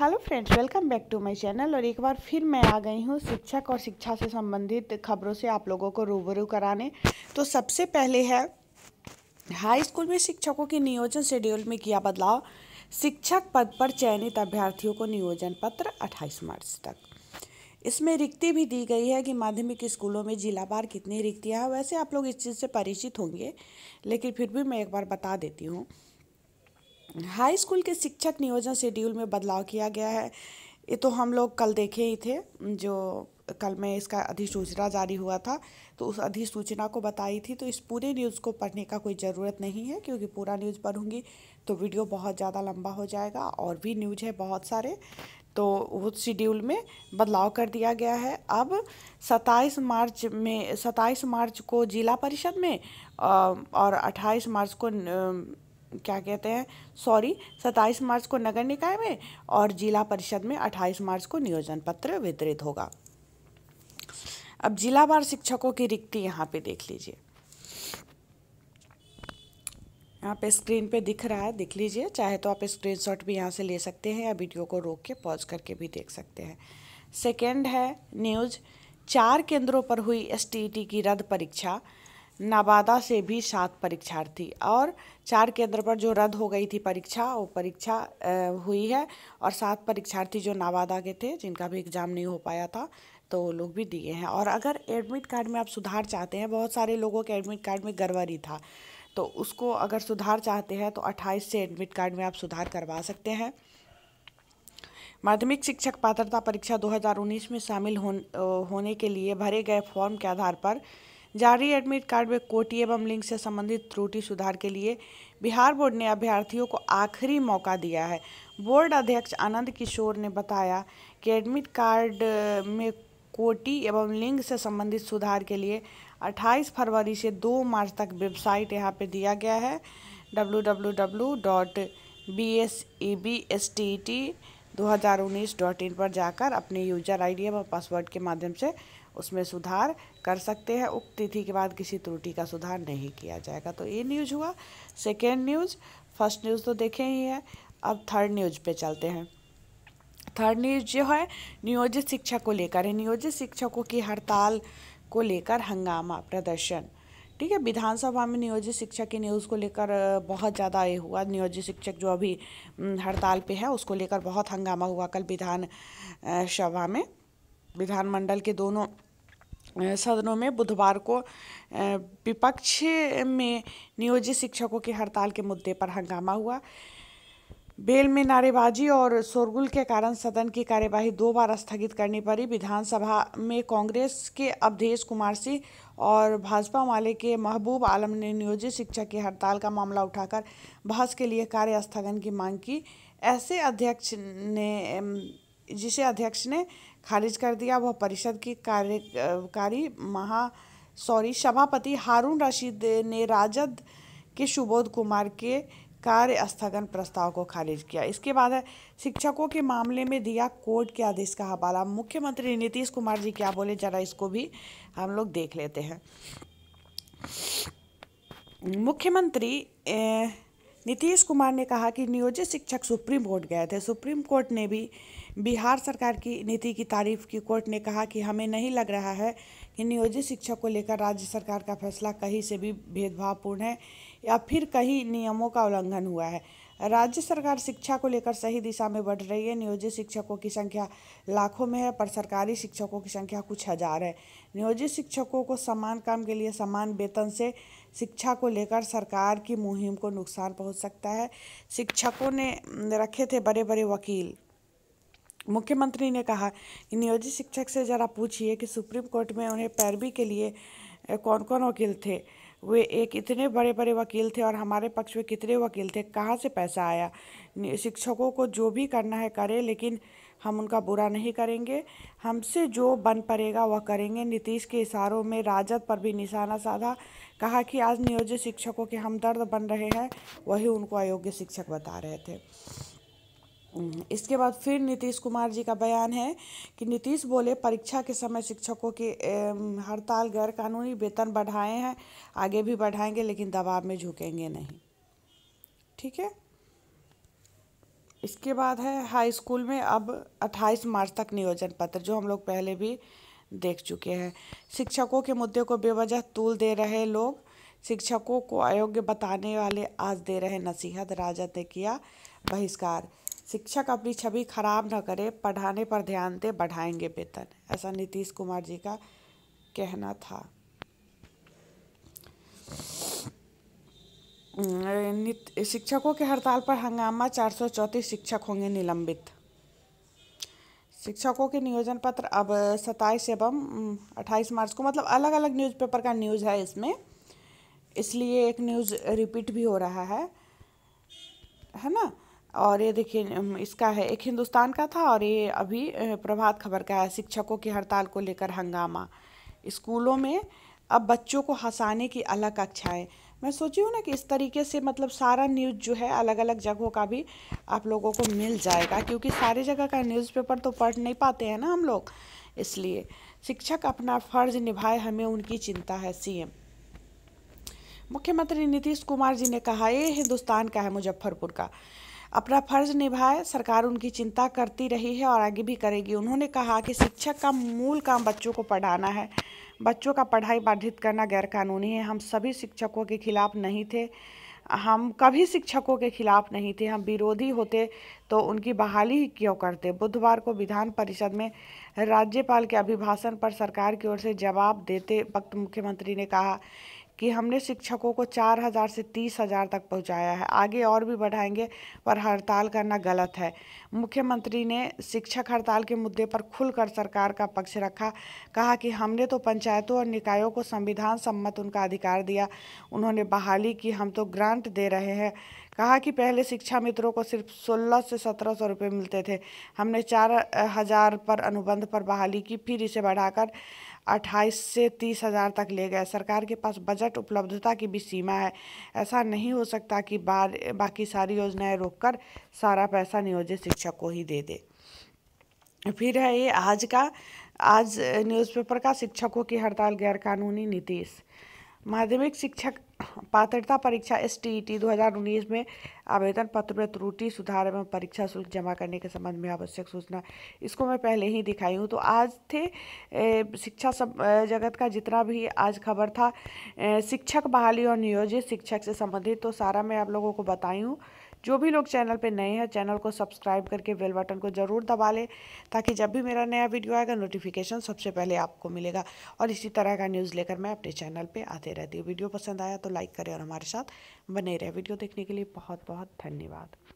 hello friends welcome back to my channel और एक बार फिर मैं आ गई हूँ शिक्षक और शिक्षा से संबंधित खबरों से आप लोगों को रूबरू कराने तो सबसे पहले है हाई स्कूल में शिक्षकों के नियोजन शेड्यूल में किया बदलाव शिक्षक पद पर चयनित अभ्यर्थियों को नियोजन पत्र 28 मार्च तक इसमें रिक्ति भी दी गई है कि माध्यमिक स्कूलों में जिला बार कितनी रिक्तियाँ हैं वैसे आप लोग इस चीज़ से परिचित होंगे लेकिन फिर भी मैं एक बार बता देती हूँ हाई स्कूल के शिक्षक नियोजन शेड्यूल में बदलाव किया गया है ये तो हम लोग कल देखे ही थे जो कल में इसका अधिसूचना जारी हुआ था तो उस अधिसूचना को बताई थी तो इस पूरे न्यूज़ को पढ़ने का कोई ज़रूरत नहीं है क्योंकि पूरा न्यूज़ पढ़ूंगी तो वीडियो बहुत ज़्यादा लंबा हो जाएगा और भी न्यूज है बहुत सारे तो उस शेड्यूल में बदलाव कर दिया गया है अब 27 मार्च में 27 मार्च को जिला परिषद में और 28 मार्च को न, क्या कहते हैं सॉरी 27 मार्च को नगर निकाय में और जिला परिषद में 28 मार्च को नियोजन पत्र वितरित होगा अब जिला बार शिक्षकों की रिक्ति यहाँ पे देख लीजिए यहाँ पे स्क्रीन पे दिख रहा है देख लीजिए चाहे तो आप स्क्रीनशॉट भी यहाँ से ले सकते हैं या वीडियो को रोक के पॉज करके भी देख सकते हैं सेकेंड है न्यूज चार केंद्रों पर हुई एस e की रद्द परीक्षा नवादा से भी सात परीक्षार्थी और चार केंद्र पर जो रद्द हो गई थी परीक्षा वो परीक्षा हुई है और सात परीक्षार्थी जो नवादा के थे जिनका भी एग्ज़ाम नहीं हो पाया था तो वो लोग भी दिए हैं और अगर एडमिट कार्ड में आप सुधार चाहते हैं बहुत सारे लोगों के एडमिट कार्ड में गड़बड़ी था तो उसको अगर सुधार चाहते हैं तो अट्ठाईस से एडमिट कार्ड में आप सुधार करवा सकते हैं माध्यमिक शिक्षक पात्रता परीक्षा 2019 में शामिल होने के लिए भरे गए फॉर्म के आधार पर जारी एडमिट कार्ड में कोटी एवं लिंक से संबंधित त्रुटि सुधार के लिए बिहार बोर्ड ने अभ्यर्थियों को आखिरी मौका दिया है बोर्ड अध्यक्ष आनंद किशोर ने बताया कि एडमिट कार्ड में कोटी एवं लिंग से संबंधित सुधार के लिए 28 फरवरी से 2 मार्च तक वेबसाइट यहाँ पे दिया गया है W W W dot B S E B S T T दो हज़ार उन्नीस डॉट इन पर जाकर अपने यूजर आईडी एवं पासवर्ड के माध्यम से उसमें सुधार कर सकते हैं उक्त तिथि के बाद किसी त्रुटि का सुधार नहीं किया जाएगा तो ये न्यूज़ हुआ सेकेंड न्यूज़ फर्स्ट न्यूज़ तो देखे ही है अब थर्ड न्यूज़ पे चलते हैं थर्ड न्यूज़ जो है नियोजित शिक्षक को लेकर है नियोजित शिक्षकों की हड़ताल को लेकर हंगामा प्रदर्शन ठीक है विधानसभा में नियोजित शिक्षक की न्यूज़ को लेकर बहुत ज़्यादा ये हुआ नियोजित शिक्षक जो अभी हड़ताल पे है उसको लेकर बहुत हंगामा हुआ कल विधान सभा में विधानमंडल के दोनों सदनों में बुधवार को विपक्ष में नियोजित शिक्षकों की हड़ताल के मुद्दे पर हंगामा हुआ बेल में नारेबाजी और शोरगुल के कारण सदन की कार्यवाही दो बार स्थगित करनी पड़ी विधानसभा में कांग्रेस के अवधेश कुमार सिंह और भाजपा वाले के महबूब आलम ने नियोजित शिक्षक की हड़ताल का मामला उठाकर बहस के लिए कार्य स्थगन की मांग की ऐसे अध्यक्ष ने जिसे अध्यक्ष ने खारिज कर दिया वह परिषद की कार्यकारी महा सॉरी सभापति हारून रशीद ने राजद के सुबोध कुमार के कार्य स्थगन प्रस्ताव को खारिज किया इसके बाद है शिक्षकों के मामले में दिया कोर्ट के आदेश का हवाला मुख्यमंत्री नीतीश कुमार जी क्या बोले जरा इसको भी हम लोग देख लेते हैं मुख्यमंत्री नीतीश कुमार ने कहा कि नियोजित शिक्षक सुप्रीम कोर्ट गए थे सुप्रीम कोर्ट ने भी बिहार सरकार की नीति की तारीफ की कोर्ट ने कहा कि हमें नहीं लग रहा है कि नियोजित शिक्षक को लेकर राज्य सरकार का फैसला कहीं से भी भेदभावपूर्ण है या फिर कहीं नियमों का उल्लंघन हुआ है राज्य सरकार शिक्षा को लेकर सही दिशा में बढ़ रही है नियोजित शिक्षकों की संख्या लाखों में है पर सरकारी शिक्षकों की संख्या कुछ हज़ार है नियोजित शिक्षकों को समान काम के लिए समान वेतन से शिक्षा को लेकर सरकार की मुहिम को नुकसान पहुंच सकता है शिक्षकों ने रखे थे बड़े बड़े वकील मुख्यमंत्री ने कहा कि नियोजित शिक्षक से ज़रा पूछिए कि सुप्रीम कोर्ट में उन्हें पैरवी के लिए कौन कौन वकील थे वे एक इतने बड़े बड़े वकील थे और हमारे पक्ष में कितने वकील थे कहाँ से पैसा आया शिक्षकों को जो भी करना है करें लेकिन हम उनका बुरा नहीं करेंगे हमसे जो बन पड़ेगा वह करेंगे नीतीश के इशारों में राजद पर भी निशाना साधा कहा कि आज नियोजित शिक्षकों के हमदर्द बन रहे हैं वही उनको अयोग्य शिक्षक बता रहे थे इसके बाद फिर नीतीश कुमार जी का बयान है कि नीतीश बोले परीक्षा के समय शिक्षकों की हड़ताल गैर कानूनी वेतन बढ़ाए हैं आगे भी बढ़ाएंगे लेकिन दबाव में झुकेंगे नहीं ठीक है इसके बाद है हाई स्कूल में अब 28 मार्च तक नियोजन पत्र जो हम लोग पहले भी देख चुके हैं शिक्षकों के मुद्दे को बेवजह तूल दे रहे लोग शिक्षकों को अयोग्य बताने वाले आज दे रहे नसीहत राजद ने किया बहिष्कार शिक्षक अपनी छवि खराब न करे पढ़ाने पर ध्यान दे बढ़ाएंगे वेतन ऐसा नीतीश कुमार जी का कहना था शिक्षकों के हड़ताल पर हंगामा चार शिक्षक होंगे निलंबित शिक्षकों के नियोजन पत्र अब सत्ताईस एवं अट्ठाईस मार्च को मतलब अलग अलग न्यूज़पेपर का न्यूज़ है इसमें इसलिए एक न्यूज़ रिपीट भी हो रहा है है ना और ये देखिए इसका है एक हिंदुस्तान का था और ये अभी प्रभात खबर का है शिक्षकों की हड़ताल को लेकर हंगामा स्कूलों में अब बच्चों को हंसाने की अलग कक्षाएं मैं सोची हूँ ना कि इस तरीके से मतलब सारा न्यूज़ जो है अलग अलग जगहों का भी आप लोगों को मिल जाएगा क्योंकि सारी जगह का न्यूज़पेपर तो पढ़ नहीं पाते हैं ना हम लोग इसलिए शिक्षक अपना फर्ज निभाए हमें उनकी चिंता है सीएम मुख्यमंत्री नीतीश कुमार जी ने कहा ये हिंदुस्तान का है मुजफ्फरपुर का अपना फर्ज निभाए सरकार उनकी चिंता करती रही है और आगे भी करेगी उन्होंने कहा कि शिक्षक का मूल काम बच्चों को पढ़ाना है बच्चों का पढ़ाई बाधित करना गैरकानूनी है हम सभी शिक्षकों के खिलाफ नहीं थे हम कभी शिक्षकों के खिलाफ नहीं थे हम विरोधी होते तो उनकी बहाली ही क्यों करते बुधवार को विधान परिषद में राज्यपाल के अभिभाषण पर सरकार की ओर से जवाब देते वक्त मुख्यमंत्री ने कहा कि हमने शिक्षकों को चार हज़ार से तीस हज़ार तक पहुंचाया है आगे और भी बढ़ाएंगे पर हड़ताल करना गलत है मुख्यमंत्री ने शिक्षक हड़ताल के मुद्दे पर खुलकर सरकार का पक्ष रखा कहा कि हमने तो पंचायतों और निकायों को संविधान सम्मत उनका अधिकार दिया उन्होंने बहाली की हम तो ग्रांट दे रहे हैं कहा कि पहले शिक्षा मित्रों को सिर्फ 16 से 1700 रुपये मिलते थे हमने चार हज़ार पर अनुबंध पर बहाली की फिर इसे बढ़ाकर अट्ठाईस से तीस हज़ार तक ले गए सरकार के पास बजट उपलब्धता की भी सीमा है ऐसा नहीं हो सकता कि बार बाकी सारी योजनाएं रोककर सारा पैसा नियोजित शिक्षक को ही दे दे फिर है ये आज का आज न्यूज़पेपर का शिक्षकों की हड़ताल गैरकानूनी नीतीश माध्यमिक शिक्षक पात्रता परीक्षा एस टी ई टी दो में आवेदन पत्र में त्रुटि सुधार एवं परीक्षा शुल्क जमा करने के संबंध में आवश्यक सूचना इसको मैं पहले ही दिखाई हूँ तो आज थे शिक्षा सब जगत का जितना भी आज खबर था शिक्षक बहाली और नियोजित शिक्षक से संबंधित तो सारा मैं आप लोगों को बताई हूँ जो भी लोग चैनल पे नए हैं चैनल को सब्सक्राइब करके बेल बटन को ज़रूर दबा लें ताकि जब भी मेरा नया वीडियो आएगा नोटिफिकेशन सबसे पहले आपको मिलेगा और इसी तरह का न्यूज़ लेकर मैं अपने चैनल पर आते रहती हूँ वीडियो पसंद आया तो लाइक करें और हमारे साथ बने रहे वीडियो देखने के लिए बहुत बहुत धन्यवाद